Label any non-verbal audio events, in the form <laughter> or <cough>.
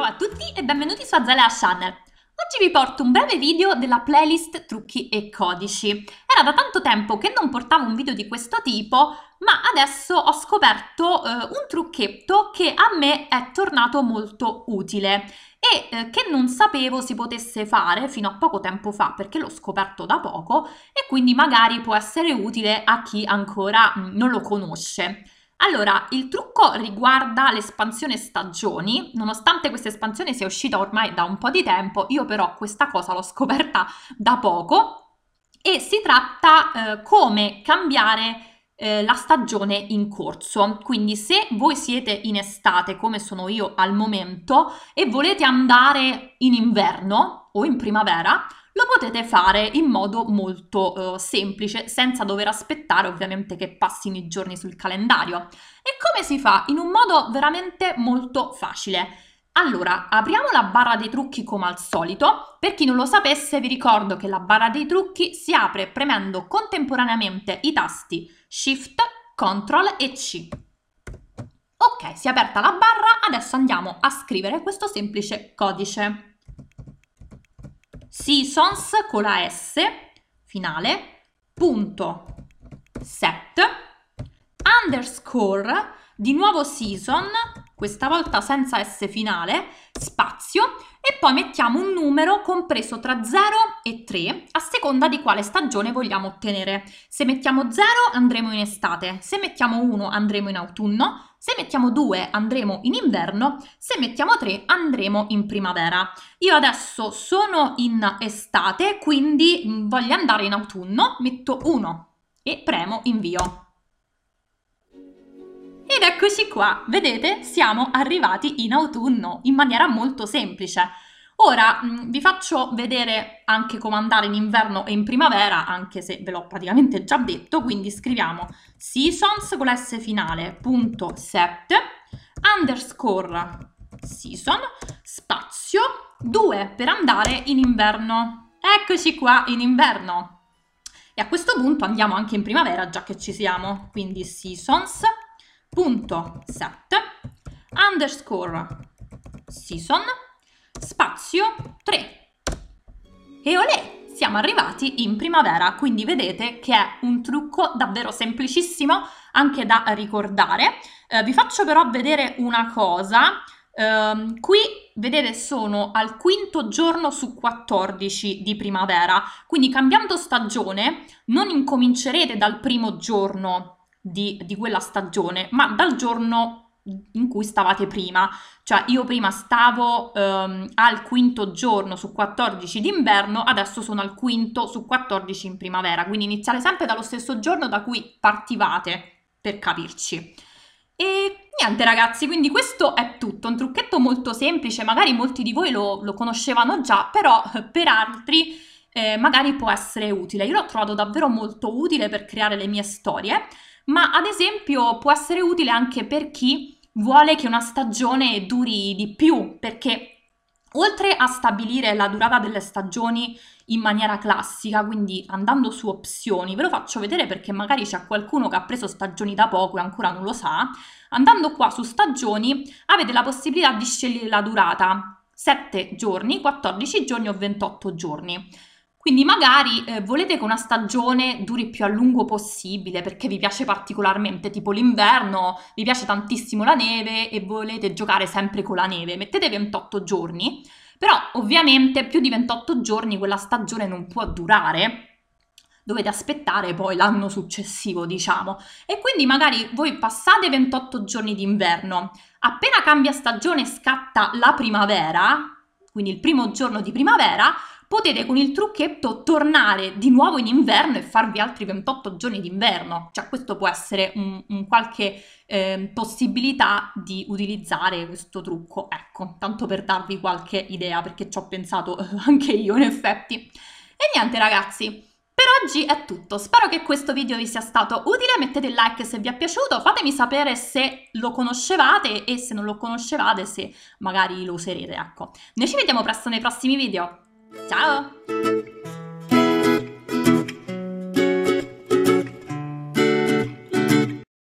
Ciao a tutti e benvenuti su Azalea Channel. Oggi vi porto un breve video della playlist trucchi e codici. Era da tanto tempo che non portavo un video di questo tipo, ma adesso ho scoperto eh, un trucchetto che a me è tornato molto utile e eh, che non sapevo si potesse fare fino a poco tempo fa perché l'ho scoperto da poco e quindi magari può essere utile a chi ancora mm, non lo conosce. Allora, il trucco riguarda l'espansione stagioni, nonostante questa espansione sia uscita ormai da un po' di tempo, io però questa cosa l'ho scoperta da poco e si tratta eh, come cambiare eh, la stagione in corso. Quindi se voi siete in estate, come sono io al momento, e volete andare in inverno o in primavera, lo potete fare in modo molto eh, semplice, senza dover aspettare ovviamente che passino i giorni sul calendario. E come si fa? In un modo veramente molto facile. Allora, apriamo la barra dei trucchi come al solito. Per chi non lo sapesse, vi ricordo che la barra dei trucchi si apre premendo contemporaneamente i tasti Shift, Ctrl e C. Ok, si è aperta la barra, adesso andiamo a scrivere questo semplice codice seasons con la S finale, punto set, underscore, di nuovo season, questa volta senza S finale, spazio e poi mettiamo un numero compreso tra 0 e 3 a seconda di quale stagione vogliamo ottenere. Se mettiamo 0 andremo in estate, se mettiamo 1 andremo in autunno, se mettiamo 2 andremo in inverno, se mettiamo 3 andremo in primavera. Io adesso sono in estate, quindi mm, voglio andare in autunno, metto 1 e premo invio. Ed eccoci qua, vedete siamo arrivati in autunno in maniera molto semplice. Ora mh, mm, vi faccio vedere anche come andare in inverno e in primavera, anche se ve l'ho praticamente già detto, quindi scriviamo seasons con la S finale, punto set, underscore season, spazio, 2 per andare in inverno. Eccoci qua in inverno. E a questo punto andiamo anche in primavera, già che ci siamo. Quindi seasons.set underscore season spazio 3. E olè, siamo arrivati in primavera, quindi vedete che è un trucco davvero semplicissimo anche da ricordare. Eh, vi faccio però vedere una cosa. Eh, qui vedete sono al quinto giorno su 14 di primavera, quindi cambiando stagione non incomincerete dal primo giorno di, di quella stagione, ma dal giorno in cui stavate prima. Cioè io prima stavo ehm, al quinto giorno su 14 d'inverno, adesso sono al quinto su 14 in primavera, quindi iniziare sempre dallo stesso giorno da cui partivate, per capirci. E niente ragazzi, quindi questo è tutto, un trucchetto molto semplice, magari molti di voi lo, lo conoscevano già, però eh, per altri eh, magari può essere utile. Io l'ho trovato davvero molto utile per creare le mie storie, ma ad esempio può essere utile anche per chi vuole che una stagione duri di più perché Oltre a stabilire la durata delle stagioni in maniera classica, quindi andando su opzioni, ve lo faccio vedere perché magari c'è qualcuno che ha preso stagioni da poco e ancora non lo sa, andando qua su stagioni avete la possibilità di scegliere la durata, 7 giorni, 14 giorni o 28 giorni. Quindi magari eh, volete che una stagione duri più a lungo possibile perché vi piace particolarmente tipo l'inverno, vi piace tantissimo la neve e volete giocare sempre con la neve. Mettete 28 giorni, però ovviamente più di 28 giorni quella stagione non può durare. Dovete aspettare poi l'anno successivo, diciamo. E quindi magari voi passate 28 giorni d'inverno, appena cambia stagione scatta la primavera, quindi il primo giorno di primavera, potete con il trucchetto tornare di nuovo in inverno e farvi altri 28 giorni d'inverno. Cioè questo può essere un, un qualche eh, possibilità di utilizzare questo trucco. Ecco, tanto per darvi qualche idea perché ci ho pensato <laughs> anche io in effetti. E niente ragazzi, per oggi è tutto, spero che questo video vi sia stato utile, mettete il like se vi è piaciuto, fatemi sapere se lo conoscevate e se non lo conoscevate se magari lo userete, ecco. Noi ci vediamo presto nei prossimi video, Ciao!